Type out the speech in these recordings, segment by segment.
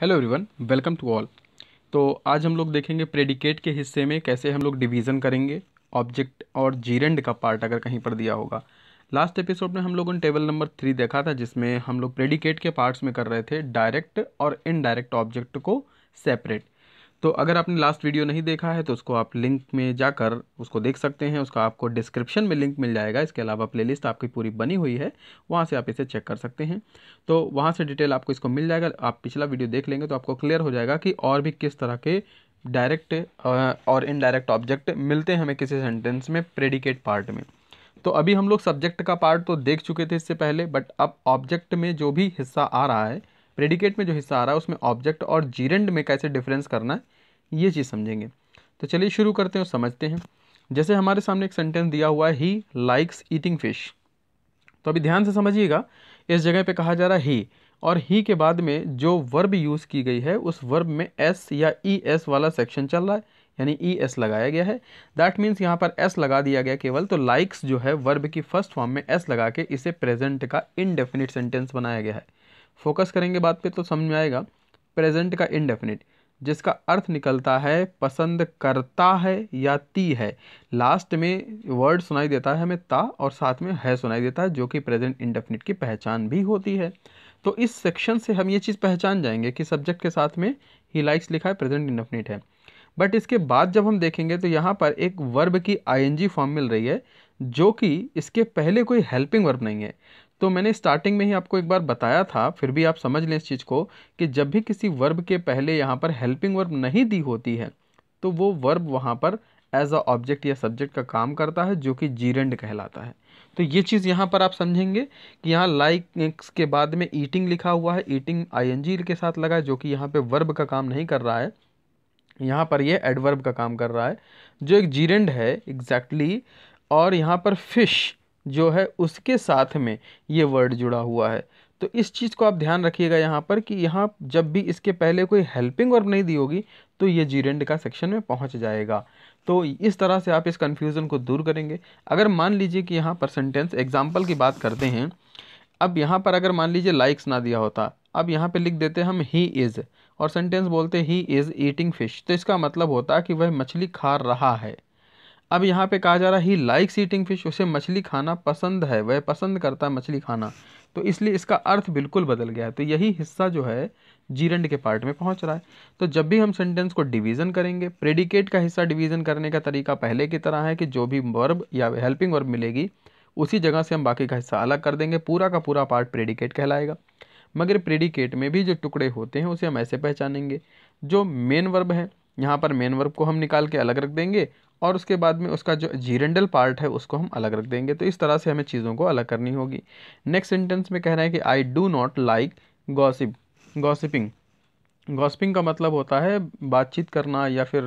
Hello everyone welcome to all तो आज हम लोग देखेंगे प्रेडिकेट के हिस्से में कैसे हम लोग डिवीज़न करेंगे ऑब्जेक्ट और जीरेंड का पार्ट अगर कहीं पर दिया होगा लास्ट एपिसोड में हम लोगों ने टेबल नंबर थ्री देखा था जिसमें हम लोग प्रेडिकेट के पार्ट्स में कर रहे थे डायरेक्ट और इनडायरेक्ट ऑब्जेक्ट को सेपरेट तो अगर आपने लास्ट वीडियो नहीं देखा है तो उसको आप लिंक में जाकर उसको देख सकते हैं उसका आपको डिस्क्रिप्शन में लिंक मिल जाएगा इसके अलावा प्लेलिस्ट आपकी पूरी बनी हुई है वहाँ से आप इसे चेक कर सकते हैं तो वहाँ से डिटेल आपको इसको मिल जाएगा आप पिछला वीडियो देख लेंगे तो आपको क्लियर हो जाएगा कि और भी किस तरह के डायरेक्ट और इनडायरेक्ट ऑब्जेक्ट मिलते हैं हमें किसी सेंटेंस में प्रेडिकेट पार्ट में तो अभी हम लोग सब्जेक्ट का पार्ट तो देख चुके थे इससे पहले बट अब ऑब्जेक्ट में जो भी हिस्सा आ रहा है प्रेडिकेट में जो हिस्सा आ रहा है उसमें ऑब्जेक्ट और जीरेंड में कैसे डिफरेंस करना है ये चीज़ समझेंगे तो चलिए शुरू करते हैं और समझते हैं जैसे हमारे सामने एक सेंटेंस दिया हुआ है ही लाइक्स ईटिंग फिश तो अभी ध्यान से समझिएगा इस जगह पे कहा जा रहा है ही और ही के बाद में जो वर्ब यूज़ की गई है उस वर्ब में एस या ई एस वाला सेक्शन चल रहा है यानी ई एस लगाया गया है दैट मीन्स यहाँ पर एस लगा दिया गया केवल तो लाइक्स जो है वर्ब की फर्स्ट फॉर्म में एस लगा के इसे प्रेजेंट का इनडेफिनिट सेंटेंस बनाया गया है फोकस करेंगे बात पे तो समझ में आएगा प्रेजेंट का इनडेफिनिट जिसका अर्थ निकलता है पसंद करता है या ती है लास्ट में वर्ड सुनाई देता है हमें ता और साथ में है सुनाई देता है जो कि प्रेजेंट इनडेफिनिट की पहचान भी होती है तो इस सेक्शन से हम ये चीज़ पहचान जाएंगे कि सब्जेक्ट के साथ में ही लाइक्स लिखा है प्रेजेंट इंडेफिनिट है बट इसके बाद जब हम देखेंगे तो यहाँ पर एक वर्ब की आई फॉर्म मिल रही है जो कि इसके पहले कोई हेल्पिंग वर्ब नहीं है तो मैंने स्टार्टिंग में ही आपको एक बार बताया था फिर भी आप समझ लें इस चीज़ को कि जब भी किसी वर्ब के पहले यहाँ पर हेल्पिंग वर्ब नहीं दी होती है तो वो वर्ब वहाँ पर एज अ ऑब्जेक्ट या सब्जेक्ट का काम करता है जो कि जीरेंड कहलाता है तो ये चीज़ यहाँ पर आप समझेंगे कि यहाँ लाइक के बाद में ईटिंग लिखा हुआ है ईटिंग आई के साथ लगा है जो कि यहाँ पर वर्ब का काम नहीं कर रहा है यहाँ पर यह एडवर्ब का काम कर रहा है जो एक जीरेंड है एग्जैक्टली exactly, और यहाँ पर फिश जो है उसके साथ में ये वर्ड जुड़ा हुआ है तो इस चीज़ को आप ध्यान रखिएगा यहाँ पर कि यहाँ जब भी इसके पहले कोई हेल्पिंग वर्ब नहीं दी होगी तो ये जीरेंड का सेक्शन में पहुँच जाएगा तो इस तरह से आप इस कन्फ्यूज़न को दूर करेंगे अगर मान लीजिए कि यहाँ पर सेंटेंस एग्जाम्पल की बात करते हैं अब यहाँ पर अगर मान लीजिए लाइक्स ना दिया होता अब यहाँ पे लिख देते हम ही इज़ और सेंटेंस बोलते ही इज़ ईटिंग फ़िश तो इसका मतलब होता है कि वह मछली खा रहा है अब यहाँ पे कहा जा रहा है ही लाइक सीटिंग फिश उसे मछली खाना पसंद है वह पसंद करता है मछली खाना तो इसलिए इसका अर्थ बिल्कुल बदल गया है तो यही हिस्सा जो है जीरेंड के पार्ट में पहुंच रहा है तो जब भी हम सेंटेंस को डिवीज़न करेंगे प्रेडिकेट का हिस्सा डिवीज़न करने का तरीका पहले की तरह है कि जो भी वर्ब या हेल्पिंग वर्ब मिलेगी उसी जगह से हम बाकी का हिस्सा अलग कर देंगे पूरा का पूरा पार्ट प्रेडिकेट कहलाएगा मगर प्रेडिकेट में भी जो टुकड़े होते हैं उसे हम ऐसे पहचानेंगे जो मेन वर्ब है यहाँ पर मेन वर्ब को हम निकाल के अलग रख देंगे और उसके बाद में उसका जो जीरेंडल पार्ट है उसको हम अलग रख देंगे तो इस तरह से हमें चीज़ों को अलग करनी होगी नेक्स्ट सेंटेंस में कह रहे हैं कि I do not like gossip gossiping gossiping का मतलब होता है बातचीत करना या फिर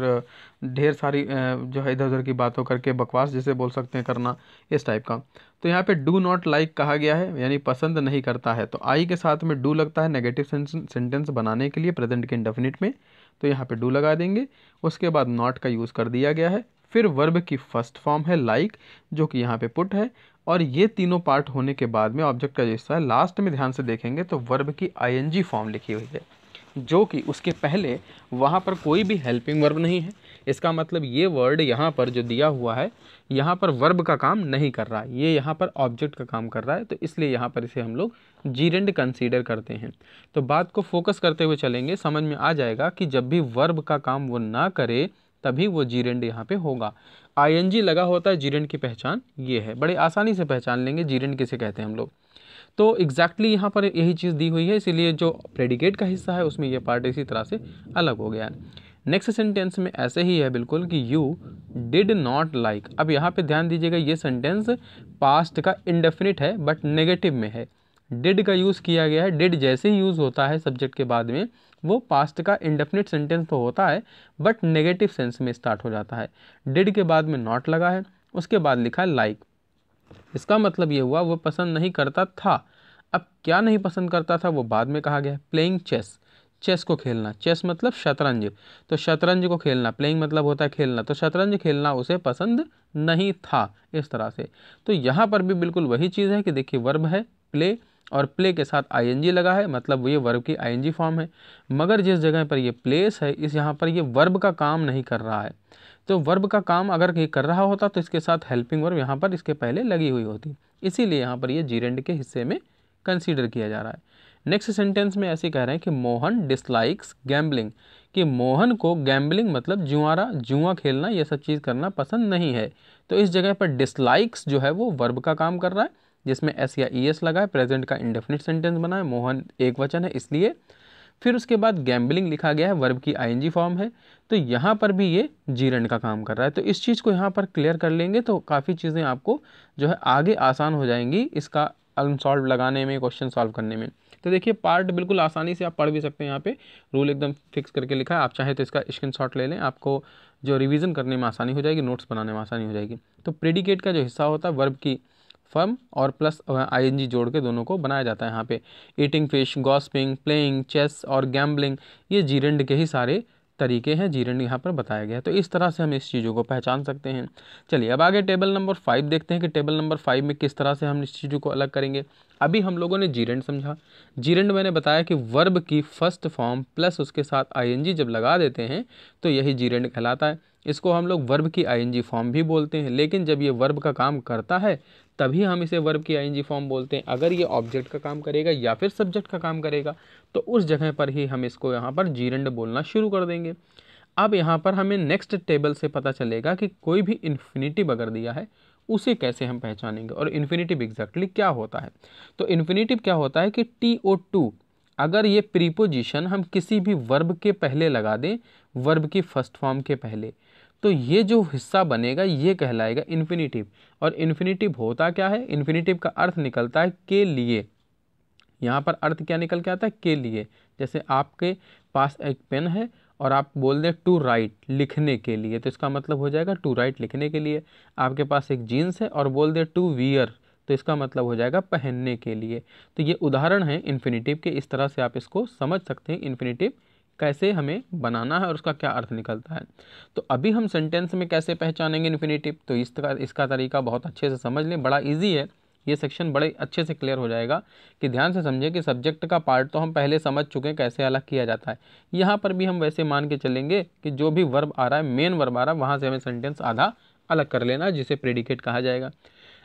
ढेर सारी जो है इधर उधर की बातों करके बकवास जैसे बोल सकते हैं करना इस टाइप का तो यहाँ पे डू नॉट लाइक कहा गया है यानी पसंद नहीं करता है तो आई के साथ में डू लगता है नेगेटिव सेंटेंस बनाने के लिए प्रेजेंट के इंडेफिनिट में तो यहाँ पे डू लगा देंगे उसके बाद नॉट का यूज़ कर दिया गया है फिर वर्ब की फर्स्ट फॉर्म है लाइक like, जो कि यहाँ पे पुट है और ये तीनों पार्ट होने के बाद में ऑब्जेक्ट का जो हिस्सा है लास्ट में ध्यान से देखेंगे तो वर्ब की आईएनजी फॉर्म लिखी हुई है जो कि उसके पहले वहाँ पर कोई भी हेल्पिंग वर्ब नहीं है इसका मतलब ये वर्ड यहाँ पर जो दिया हुआ है यहाँ पर वर्ब का काम नहीं कर रहा है ये यहाँ पर ऑब्जेक्ट का काम कर रहा है तो इसलिए यहाँ पर इसे हम लोग जीरेंड कंसीडर करते हैं तो बात को फोकस करते हुए चलेंगे समझ में आ जाएगा कि जब भी वर्ब का काम वो ना करे तभी वो जीरेंड यहाँ पे होगा आईएनजी लगा होता है जीरेंड की पहचान ये है बड़े आसानी से पहचान लेंगे जीरेंड किसे कहते हैं हम लोग तो एग्जैक्टली यहाँ पर यही चीज़ दी हुई है इसीलिए जो प्रेडिकेट का हिस्सा है उसमें यह पार्ट इसी तरह से अलग हो गया है नेक्स्ट सेंटेंस में ऐसे ही है बिल्कुल कि यू डिड नॉट लाइक अब यहाँ पे ध्यान दीजिएगा ये सेंटेंस पास्ट का इंडेफिनिट है बट नेगेटिव में है डिड का यूज़ किया गया है डिड जैसे ही यूज़ होता है सब्जेक्ट के बाद में वो पास्ट का इंडेफिनिट सेंटेंस तो होता है बट नेगेटिव सेंस में स्टार्ट हो जाता है डिड के बाद में नॉट लगा है उसके बाद लिखा है लाइक इसका मतलब ये हुआ वो पसंद नहीं करता था अब क्या नहीं पसंद करता था वो बाद में कहा गया है प्लेइंग चेस चेस को खेलना चेस मतलब शतरंज तो शतरंज को खेलना प्लेइंग मतलब होता है खेलना तो शतरंज खेलना उसे पसंद नहीं था इस तरह से तो यहाँ पर भी बिल्कुल वही चीज़ है कि देखिए वर्ब है प्ले और प्ले के साथ आईएनजी लगा है मतलब ये वर्ब की आईएनजी फॉर्म है मगर जिस जगह पर ये प्लेस है इस यहाँ पर ये वर्ब का काम नहीं कर रहा है तो वर्ब का काम अगर ये कर रहा होता तो इसके साथ हेल्पिंग वर्ब यहाँ पर इसके पहले लगी हुई होती इसीलिए यहाँ पर ये जीरेंड के हिस्से में कंसिडर किया जा रहा है नेक्स्ट सेंटेंस में ऐसे कह रहे हैं कि मोहन डिसलाइक्स गैम्बलिंग कि मोहन को गैम्बलिंग मतलब जुआरा जुआ खेलना यह सब चीज़ करना पसंद नहीं है तो इस जगह पर डिसलाइक्स जो है वो वर्ब का काम कर रहा है जिसमें एस या ई e एस लगाए प्रेजेंट का इंडेफिनिट सेंटेंस बनाए मोहन एक वचन है इसलिए फिर उसके बाद गैम्बलिंग लिखा गया है वर्ब की आईएनजी फॉर्म है तो यहाँ पर भी ये जीरण का काम कर रहा है तो इस चीज़ को यहाँ पर क्लियर कर लेंगे तो काफ़ी चीज़ें आपको जो है आगे आसान हो जाएंगी इसका अनसॉल्व लगाने में क्वेश्चन सॉल्व करने में तो देखिए पार्ट बिल्कुल आसानी से आप पढ़ भी सकते हैं यहाँ पे रूल एकदम फिक्स करके लिखा है आप चाहे तो इसका स्क्रीन शॉट ले लें आपको जो रिवीजन करने में आसानी हो जाएगी नोट्स बनाने में आसानी हो जाएगी तो प्रेडिकेट का जो हिस्सा होता है वर्ब की फर्म और प्लस आईएनजी जोड़ के दोनों को बनाया जाता है यहाँ पे eating fish gossiping playing chess और गैम्बलिंग ये जीरेंड के ही सारे तरीके हैं जीरेंड यहाँ पर बताया गया है तो इस तरह से हम इस चीज़ों को पहचान सकते हैं चलिए अब आगे टेबल नंबर फाइव देखते हैं कि टेबल नंबर फाइव में किस तरह से हम इस चीज़ों को अलग करेंगे अभी हम लोगों ने जीरेंड समझा जीरेंड मैंने बताया कि वर्ब की फर्स्ट फॉर्म प्लस उसके साथ आईएनजी जब लगा देते हैं तो यही जीरेंड कहलाता है इसको हम लोग वर्ब की आईएनजी फॉर्म भी बोलते हैं लेकिन जब ये वर्ब का काम करता है तभी हम इसे वर्ब की आईएनजी फॉर्म बोलते हैं अगर ये ऑब्जेक्ट का काम करेगा या फिर सब्जेक्ट का काम करेगा तो उस जगह पर ही हम इसको यहाँ पर जीरेंड बोलना शुरू कर देंगे अब यहाँ पर हमें नेक्स्ट टेबल से पता चलेगा कि कोई भी इन्फिनिटिव अगर दिया है उसे कैसे हम पहचानेंगे और इन्फिनिटिव एग्जैक्टली क्या होता है तो इन्फिनिटिव क्या होता है कि टी ओ टू अगर ये प्रीपोजिशन हम किसी भी वर्ब के पहले लगा दें वर्ब की फर्स्ट फॉर्म के पहले तो ये जो हिस्सा बनेगा ये कहलाएगा इन्फिनिटिव और इन्फिनिटिव होता क्या है इन्फिनिटिव का अर्थ निकलता है के लिए यहाँ पर अर्थ क्या निकल के आता है के लिए जैसे आपके पास एक पेन है और आप बोल दें टू राइट लिखने के लिए तो इसका मतलब हो जाएगा टू राइट लिखने के लिए आपके पास एक जीन्स है और बोल दें टू वियर तो इसका मतलब हो जाएगा पहनने के लिए तो ये उदाहरण है इन्फिनिटिव के इस तरह से आप इसको समझ सकते हैं इन्फिनिटिव कैसे हमें बनाना है और उसका क्या अर्थ निकलता है तो अभी हम सेंटेंस में कैसे पहचानेंगे इन्फिनेटिव तो इसका इसका तरीका बहुत अच्छे से समझ लें बड़ा ईजी है ये सेक्शन बड़े अच्छे से क्लियर हो जाएगा कि ध्यान से समझें कि सब्जेक्ट का पार्ट तो हम पहले समझ चुके हैं कैसे अलग किया जाता है यहाँ पर भी हम वैसे मान के चलेंगे कि जो भी वर्ब आ रहा है मेन वर्ब आ रहा है वहाँ से हमें सेंटेंस आधा अलग कर लेना जिसे प्रेडिकेट कहा जाएगा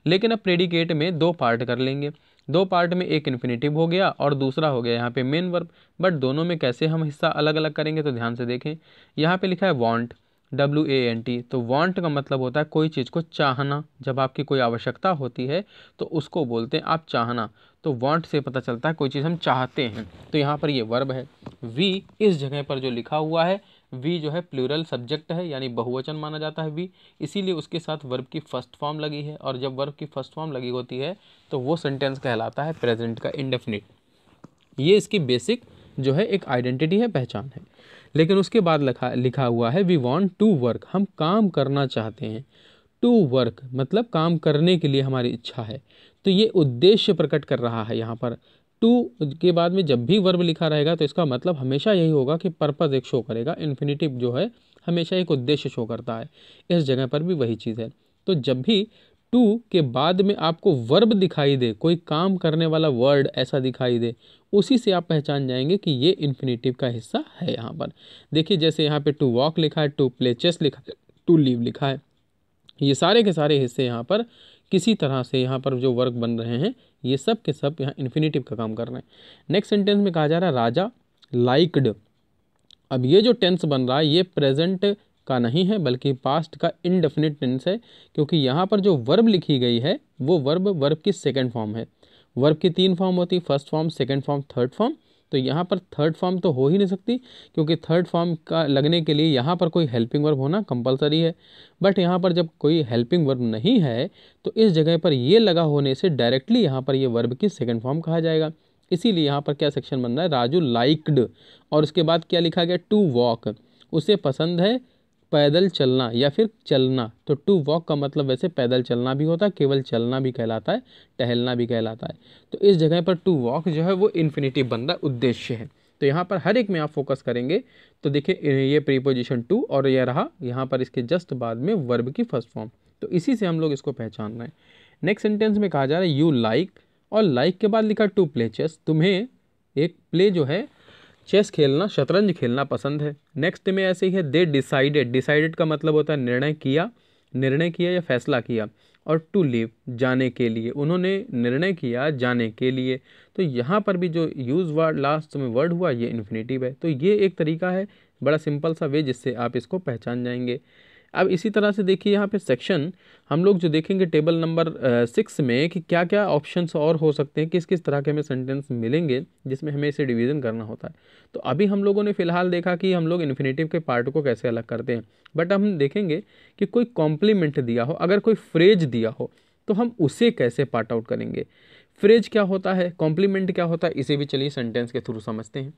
लेकिन अब प्रेडिकेट में दो पार्ट कर लेंगे दो पार्ट में एक इन्फिनेटिव हो गया और दूसरा हो गया यहाँ पे मेन वर्ब बट दोनों में कैसे हम हिस्सा अलग अलग करेंगे तो ध्यान से देखें यहाँ पे लिखा है want W A N T तो वांट का मतलब होता है कोई चीज़ को चाहना जब आपकी कोई आवश्यकता होती है तो उसको बोलते हैं आप चाहना तो वांट से पता चलता है कोई चीज़ हम चाहते हैं तो यहाँ पर ये वर्ब है वी इस जगह पर जो लिखा हुआ है वी जो है प्लूरल सब्जेक्ट है यानी बहुवचन माना जाता है वी इसीलिए उसके साथ वर्ब की फर्स्ट फॉर्म लगी है और जब वर्ब की फर्स्ट फॉर्म लगी होती है तो वो सेंटेंस कहलाता है प्रेजेंट का इंडेफिनिट ये इसकी बेसिक जो है एक आइडेंटिटी है पहचान है लेकिन उसके बाद लिखा लिखा हुआ है वी वॉन्ट टू वर्क हम काम करना चाहते हैं टू वर्क मतलब काम करने के लिए हमारी इच्छा है तो ये उद्देश्य प्रकट कर रहा है यहाँ पर टू के बाद में जब भी वर्ब लिखा रहेगा तो इसका मतलब हमेशा यही होगा कि पर्पज़ एक शो करेगा इन्फिनिटिव जो है हमेशा एक उद्देश्य शो करता है इस जगह पर भी वही चीज़ है तो जब भी टू के बाद में आपको वर्ब दिखाई दे कोई काम करने वाला वर्ड ऐसा दिखाई दे उसी से आप पहचान जाएंगे कि ये इन्फिनेटिव का हिस्सा है यहाँ पर देखिए जैसे यहाँ पे टू वॉक लिखा है टू प्ले चेस लिखा है टू लीव लिखा है ये सारे के सारे हिस्से यहाँ पर किसी तरह से यहाँ पर जो वर्ग बन रहे हैं ये सब के सब यहाँ इन्फिनेटिव का काम कर रहे हैं नेक्स्ट सेंटेंस में कहा जा रहा है राजा लाइकड अब ये जो टेंस बन रहा है ये प्रेजेंट का नहीं है बल्कि पास्ट का इनडेफिनेट टेंस है क्योंकि यहाँ पर जो वर्ब लिखी गई है वो वर्ब वर्ब की सेकेंड फॉर्म है वर्ब की तीन फॉर्म होती first form second form third form तो यहाँ पर थर्ड फॉर्म तो हो ही नहीं सकती क्योंकि थर्ड फॉर्म का लगने के लिए यहाँ पर कोई हेल्पिंग वर्ब होना कंपलसरी है बट यहाँ पर जब कोई हेल्पिंग वर्ब नहीं है तो इस जगह पर ये लगा होने से डायरेक्टली यहाँ पर ये वर्ब की सेकेंड फॉर्म कहा जाएगा इसीलिए यहाँ पर क्या सेक्शन बन रहा है राजू लाइक्ड और उसके बाद क्या लिखा गया टू वॉक उसे पसंद है पैदल चलना या फिर चलना तो टू वॉक का मतलब वैसे पैदल चलना भी होता है केवल चलना भी कहलाता है टहलना भी कहलाता है तो इस जगह पर टू वॉक जो है वो इन्फिनेटिव बनता उद्देश्य है तो यहाँ पर हर एक में आप फोकस करेंगे तो देखिए ये प्रीपोजिशन टू और यह रहा यहाँ पर इसके जस्ट बाद में वर्ब की फर्स्ट फॉर्म तो इसी से हम लोग इसको पहचान रहे हैं नेक्स्ट सेंटेंस में कहा जा रहा है यू लाइक और लाइक like के बाद लिखा टू प्ले चेस तुम्हें एक प्ले जो है चेस खेलना शतरंज खेलना पसंद है नेक्स्ट में ऐसे ही है दे डिसाइडेड डिसाइडेड का मतलब होता है निर्णय किया निर्णय किया या फैसला किया और टू लिव जाने के लिए उन्होंने निर्णय किया जाने के लिए तो यहाँ पर भी जो यूज़ वर्ड लास्ट में वर्ड हुआ ये इन्फिनेटिव है तो ये एक तरीका है बड़ा सिंपल सा वे जिससे आप इसको पहचान जाएंगे अब इसी तरह से देखिए यहाँ पे सेक्शन हम लोग जो देखेंगे टेबल नंबर सिक्स में कि क्या क्या ऑप्शंस और हो सकते हैं किस किस तरह के हमें सेंटेंस मिलेंगे जिसमें हमें इसे डिवीज़न करना होता है तो अभी हम लोगों ने फ़िलहाल देखा कि हम लोग इन्फिनेटिव के पार्ट को कैसे अलग करते हैं बट हम देखेंगे कि कोई कॉम्प्लीमेंट दिया हो अगर कोई फ्रेज दिया हो तो हम उसे कैसे पार्ट आउट करेंगे फ्रेज क्या होता है कॉम्प्लीमेंट क्या होता है इसे भी चलिए सेंटेंस के थ्रू समझते हैं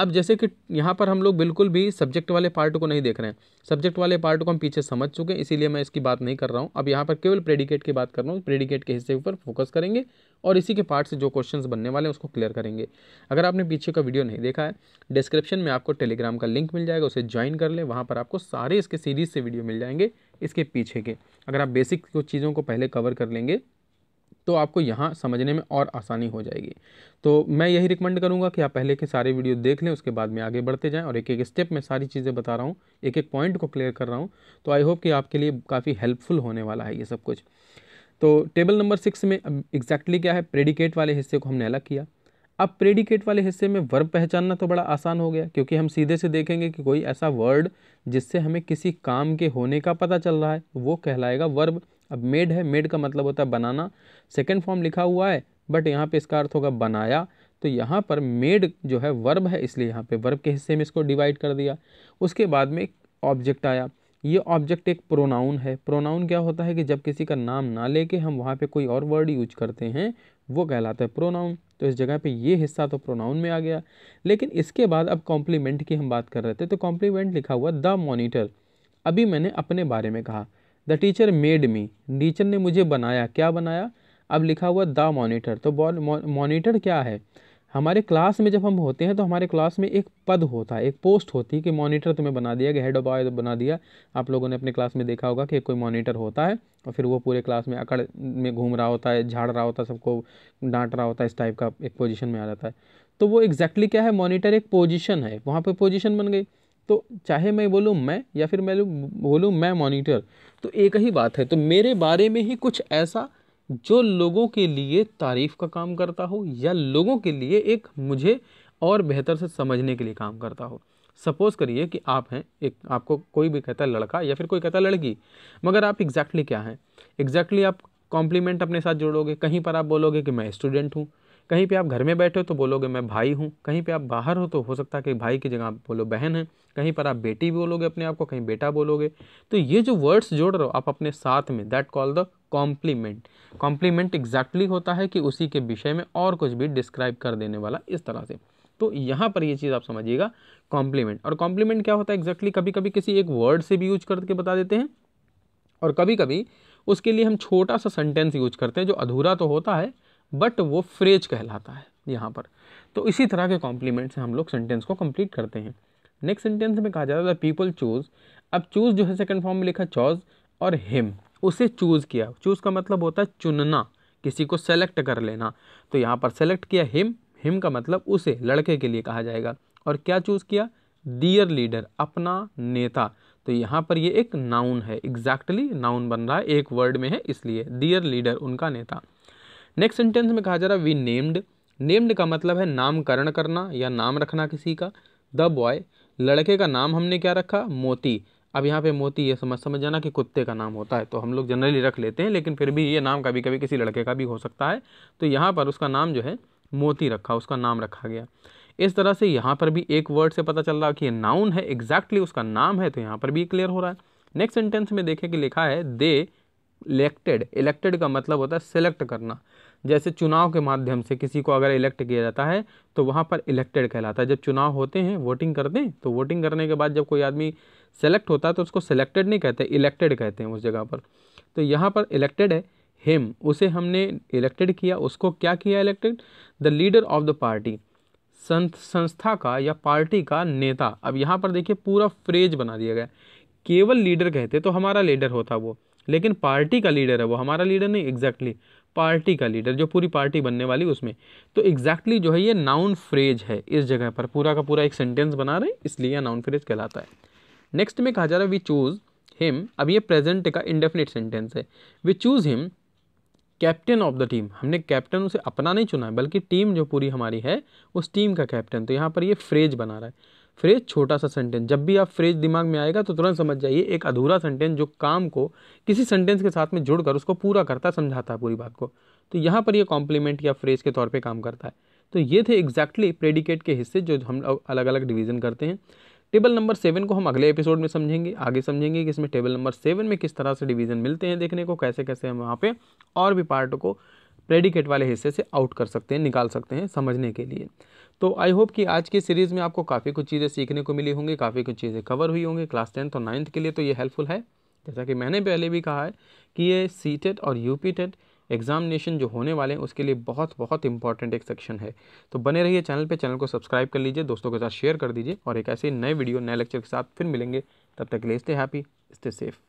अब जैसे कि यहाँ पर हम लोग बिल्कुल भी सब्जेक्ट वाले पार्ट को नहीं देख रहे हैं सब्जेक्ट वाले पार्ट को हम पीछे समझ चुके हैं इसीलिए मैं इसकी बात नहीं कर रहा हूँ अब यहाँ पर केवल प्रेडिकेट की बात कर रहा हूँ प्रेडिकेट के हिस्से पर फोकस करेंगे और इसी के पार्ट से जो क्वेश्चंस बनने वाले हैं उसको क्लियर करेंगे अगर आपने पीछे का वीडियो नहीं देखा है डिस्क्रिप्शन में आपको टेलीग्राम का लिंक मिल जाएगा उसे ज्वाइन कर लें वहाँ पर आपको सारे इसके सीरीज़ से वीडियो मिल जाएंगे इसके पीछे के अगर आप बेसिक चीज़ों को पहले कवर कर लेंगे तो आपको यहाँ समझने में और आसानी हो जाएगी तो मैं यही रिकमेंड करूँगा कि आप पहले के सारे वीडियो देख लें उसके बाद में आगे बढ़ते जाएँ और एक एक स्टेप में सारी चीज़ें बता रहा हूँ एक एक पॉइंट को क्लियर कर रहा हूँ तो आई होप कि आपके लिए काफ़ी हेल्पफुल होने वाला है ये सब कुछ तो टेबल नंबर सिक्स में अब एग्जैक्टली क्या है प्रेडिकेट वाले हिस्से को हमने अलग किया अब प्रेडिकेट वाले हिस्से में वर्ब पहचानना तो बड़ा आसान हो गया क्योंकि हम सीधे से देखेंगे कि कोई ऐसा वर्ड जिससे हमें किसी काम के होने का पता चल रहा है वो कहलाएगा वर्ब अब मेड है मेड का मतलब होता है बनाना सेकेंड फॉर्म लिखा हुआ है बट यहाँ पे इसका अर्थ होगा बनाया तो यहाँ पर मेड जो है वर्ब है इसलिए यहाँ पे वर्ब के हिस्से में इसको डिवाइड कर दिया उसके बाद में ऑब्जेक्ट आया ये ऑब्जेक्ट एक प्रोनाउन है प्रोनाउन क्या होता है कि जब किसी का नाम ना लेके हम वहाँ पे कोई और वर्ड यूज करते हैं वो कहलाता है प्रोनाउन तो इस जगह पे ये हिस्सा तो प्रोनाउन में आ गया लेकिन इसके बाद अब कॉम्प्लीमेंट की हम बात कर रहे थे तो कॉम्प्लीमेंट लिखा हुआ द मॉनिटर अभी मैंने अपने बारे में कहा the teacher made me teacher ने मुझे बनाया क्या बनाया अब लिखा हुआ द मॉनिटर तो मॉनिटर क्या है हमारे क्लास में जब हम होते हैं तो हमारे क्लास में एक पद होता है एक पोस्ट होती है कि मॉनिटर तुम्हें बना दिया गया हेड ऑफ बॉय बना दिया आप लोगों ने अपने क्लास में देखा होगा कि कोई मॉनिटर होता है और फिर वो पूरे क्लास में अकड़ में घूम रहा होता है झाड़ रहा होता है सबको डांट रहा होता है इस टाइप का एक पोजिशन में आ जाता है तो वो एग्जैक्टली exactly क्या है मॉनिटर एक पोजिशन है वहाँ पर पोजिशन बन गई तो चाहे मैं बोलूँ मैं या फिर मैं बोलूँ मैं मॉनिटर तो एक ही बात है तो मेरे बारे में ही कुछ ऐसा जो लोगों के लिए तारीफ़ का काम करता हो या लोगों के लिए एक मुझे और बेहतर से समझने के लिए काम करता हो सपोज़ करिए कि आप हैं एक आपको कोई भी कहता है लड़का या फिर कोई कहता है लड़की मगर आप एग्जैक्टली exactly क्या हैं एग्जैक्टली exactly आप कॉम्प्लीमेंट अपने साथ जोड़ोगे कहीं पर आप बोलोगे कि मैं स्टूडेंट हूँ कहीं पे आप घर में बैठे हो तो बोलोगे मैं भाई हूँ कहीं पे आप बाहर हो तो हो सकता है कि भाई की जगह आप बोलो बहन है कहीं पर आप बेटी बोलोगे अपने आप को कहीं बेटा बोलोगे तो ये जो वर्ड्स जोड़ रहे हो आप अपने साथ में that call the complement complement exactly होता है कि उसी के विषय में और कुछ भी डिस्क्राइब कर देने वाला इस तरह से तो यहाँ पर ये चीज़ आप समझिएगा कॉम्प्लीमेंट और कॉम्प्लीमेंट क्या होता है एग्जैक्टली exactly कभी कभी किसी एक वर्ड से भी यूज करके बता देते हैं और कभी कभी उसके लिए हम छोटा सा सेंटेंस यूज करते हैं जो अधूरा तो होता है बट वो फ्रेज कहलाता है यहाँ पर तो इसी तरह के कॉम्प्लीमेंट से हम लोग सेंटेंस को कंप्लीट करते हैं नेक्स्ट सेंटेंस में कहा जाता है द पीपल चूज़ अब चूज़ जो है सेकंड फॉर्म में लिखा चॉज और हिम उसे चूज़ किया चूज़ का मतलब होता है चुनना किसी को सेलेक्ट कर लेना तो यहाँ पर सेलेक्ट किया हिम हिम का मतलब उसे लड़के के लिए कहा जाएगा और क्या चूज़ किया दियर लीडर अपना नेता तो यहाँ पर ये एक नाउन है एग्जैक्टली exactly नाउन बन रहा है एक वर्ड में है इसलिए दियर लीडर उनका नेता नेक्स्ट सेंटेंस में कहा जा रहा है वी नेम्ड नेम्ड का मतलब है नामकरण करना या नाम रखना किसी का द बॉय लड़के का नाम हमने क्या रखा मोती अब यहाँ पे मोती ये समझ समझ जाना कि कुत्ते का नाम होता है तो हम लोग जनरली रख लेते हैं लेकिन फिर भी ये नाम कभी कभी किसी लड़के का भी हो सकता है तो यहाँ पर उसका नाम जो है मोती रखा उसका नाम रखा गया इस तरह से यहाँ पर भी एक वर्ड से पता चल रहा कि ये नाउन है एग्जैक्टली उसका नाम है तो यहाँ पर भी क्लियर हो रहा है नेक्स्ट सेंटेंस में देखें कि लिखा है दे इलेक्टेड इलेक्टेड का मतलब होता है सेलेक्ट करना जैसे चुनाव के माध्यम से किसी को अगर इलेक्ट किया जाता है तो वहाँ पर इलेक्टेड कहलाता है जब चुनाव होते हैं वोटिंग करते हैं तो वोटिंग करने के बाद जब कोई आदमी सेलेक्ट होता है तो उसको सेलेक्टेड नहीं कहते इलेक्टेड कहते हैं उस जगह पर तो यहाँ पर इलेक्टेड है हिम उसे हमने इलेक्टेड किया उसको क्या किया elected the leader of the party संस्था का या पार्टी का नेता अब यहाँ पर देखिए पूरा फ्रेज बना दिया गया केवल लीडर कहते तो हमारा लीडर होता वो लेकिन पार्टी का लीडर है वो हमारा लीडर नहीं एग्जैक्टली exactly. पार्टी का लीडर जो पूरी पार्टी बनने वाली उसमें तो एग्जैक्टली exactly जो है ये नाउन फ्रेज है इस जगह पर पूरा का पूरा एक सेंटेंस बना रहे इसलिए यह नाउन फ्रेज कहलाता है नेक्स्ट में कहा जा रहा है वी चूज़ हिम अब ये प्रेजेंट का इंडेफिनिट सेंटेंस है we choose him captain of the team हमने कैप्टन उसे अपना नहीं चुना है बल्कि टीम जो पूरी हमारी है उस टीम का कैप्टन तो यहाँ पर ये फ्रेज बना रहा है फ्रेज छोटा सा सेंटेंस जब भी आप फ्रेज दिमाग में आएगा तो तुरंत समझ जाइए एक अधूरा सेंटेंस जो काम को किसी सेंटेंस के साथ में जुड़कर उसको पूरा करता समझाता है पूरी बात को तो यहाँ पर ये कॉम्प्लीमेंट या फ्रेज के तौर पर काम करता है तो ये थे एग्जैक्टली exactly प्रेडिकेट के हिस्से जो हम अलग अलग डिवीज़न करते हैं टेबल नंबर सेवन को हम अगले एपिसोड में समझेंगे आगे समझेंगे कि इसमें टेबल नंबर सेवन में किस तरह से डिवीज़न मिलते हैं देखने को कैसे कैसे हम वहाँ पे और भी पार्ट को प्रेडिकेट वाले हिस्से से आउट कर सकते हैं निकाल सकते हैं समझने के लिए तो आई होप कि आज की सीरीज़ में आपको काफ़ी कुछ चीज़ें सीखने को मिली होंगी काफ़ी कुछ चीज़ें कवर हुई होंगी क्लास टेंथ और नाइन्थ के लिए तो ये हेल्पफुल है जैसा कि मैंने पहले भी कहा है कि ये सी टेट e और यू पी टेट एग्जामिनेशन जो होने वाले हैं उसके लिए बहुत बहुत इंपॉर्टेंट एक सेक्शन है तो बने रहिए चैनल पे चैनल को सब्सक्राइब कर लीजिए दोस्तों के साथ शेयर कर दीजिए और एक ऐसे नए वीडियो नए लेक्चर के साथ फिर मिलेंगे तब तक के लिए स्टे हैप्पी स्टे सेफ़